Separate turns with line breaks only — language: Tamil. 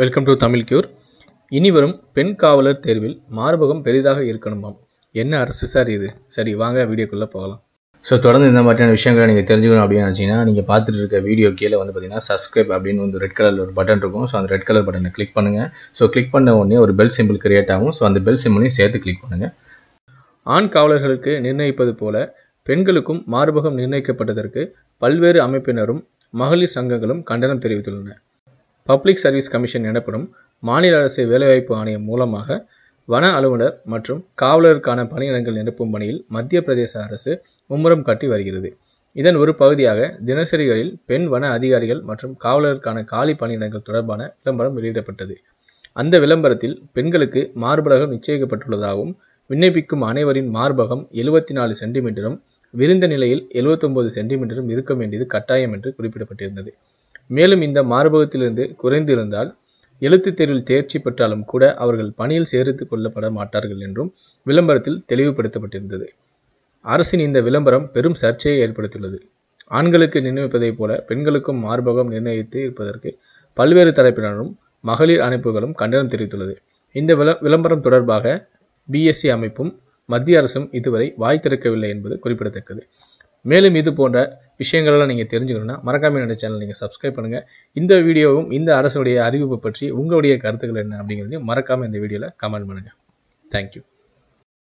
வெல்கம் டு தமிழ் கியூர் இனி வரும் பெண் காவலர் தேர்வில் மார்பகம் பெரிதாக இருக்கணுமாம் என்ன அரசு சார் இது சரி வாங்க வீடியோக்குள்ளே போகலாம் ஸோ தொடர்ந்து இந்த மாதிரியான விஷயங்களை நீங்கள் தெரிஞ்சுக்கணும் அப்படின்னு நினச்சிங்கன்னா நீங்கள் பார்த்துட்டு இருக்க வீடியோ கீழே வந்து பார்த்தீங்கன்னா சப்ஸ்கிரைப் அப்படின்னு வந்து ரெட் கலரில் ஒரு பட்டன் இருக்கும் ஸோ அந்த ரெட் கலர் பட்டனை கிளிக் பண்ணுங்கள் ஸோ கிளிக் பண்ண உடனே ஒரு பெல் சிம்பிள் கிரியேட் ஆகும் ஸோ அந்த பெல் சிம்பிளையும் சேர்த்து கிளிக் பண்ணுங்கள் ஆண் காவலர்களுக்கு நிர்ணயிப்பது போல பெண்களுக்கும் மார்பகம் நிர்ணயிக்கப்பட்டதற்கு பல்வேறு அமைப்பினரும் மகளிர் சங்கங்களும் கண்டனம் தெரிவித்துள்ளன பப்ளிக் சர்வீஸ் கமிஷன் எனப்படும் மாநில அரசு வேலைவாய்ப்பு ஆணையம் மூலமாக வன அலுவலர் மற்றும் காவலருக்கான பணியிடங்கள் நிரப்பும் பணியில் மத்திய பிரதேச அரசு மும்முரம் காட்டி வருகிறது இதன் ஒரு பகுதியாக தினசரிகளில் பெண் வன அதிகாரிகள் மற்றும் காவலருக்கான காலி பணியிடங்கள் தொடர்பான விளம்பரம் வெளியிடப்பட்டது அந்த விளம்பரத்தில் பெண்களுக்கு மார்பகம் நிச்சயிக்கப்பட்டுள்ளதாகவும் விண்ணப்பிக்கும் அனைவரின் மார்பகம் எழுபத்தி நாலு சென்டிமீட்டரும் விருந்த நிலையில் எழுபத்தொன்பது சென்டிமீட்டரும் இருக்க வேண்டியது கட்டாயம் என்று குறிப்பிடப்பட்டிருந்தது மேலும் இந்த மார்பகத்திலிருந்து குறைந்திருந்தால் எழுத்து தேர்வில் தேர்ச்சி பெற்றாலும் கூட அவர்கள் பணியில் சேர்த்து கொள்ளப்பட மாட்டார்கள் என்றும் விளம்பரத்தில் தெளிவுபடுத்தப்பட்டிருந்தது அரசின் இந்த விளம்பரம் பெரும் சர்ச்சையை ஏற்படுத்தியுள்ளது ஆண்களுக்கு நிர்ணயிப்பதைப் போல பெண்களுக்கும் மார்பகம் நிர்ணயித்து இருப்பதற்கு பல்வேறு தரப்பினரும் மகளிர் அமைப்புகளும் கண்டனம் தெரிவித்துள்ளது இந்த விளம்பரம் தொடர்பாக பிஎஸ்சி அமைப்பும் மத்திய அரசும் இதுவரை வாய் திறக்கவில்லை என்பது குறிப்பிடத்தக்கது மேலும் இது போன்ற விஷயங்களெல்லாம் நீங்கள் தெரிஞ்சுக்கணும்னா மறக்காம என்னுடைய சேனல் நீங்கள் சப்ஸ்கிரைப் பண்ணுங்கள் இந்த வீடியோவும் இந்த அரசுடைய அறிவிப்பு பற்றி உங்களுடைய கருத்துக்கள் என்ன அப்படிங்கிறதையும் மறக்காமல் இந்த வீடியோவில் கமெண்ட் பண்ணுங்கள் தேங்க்யூ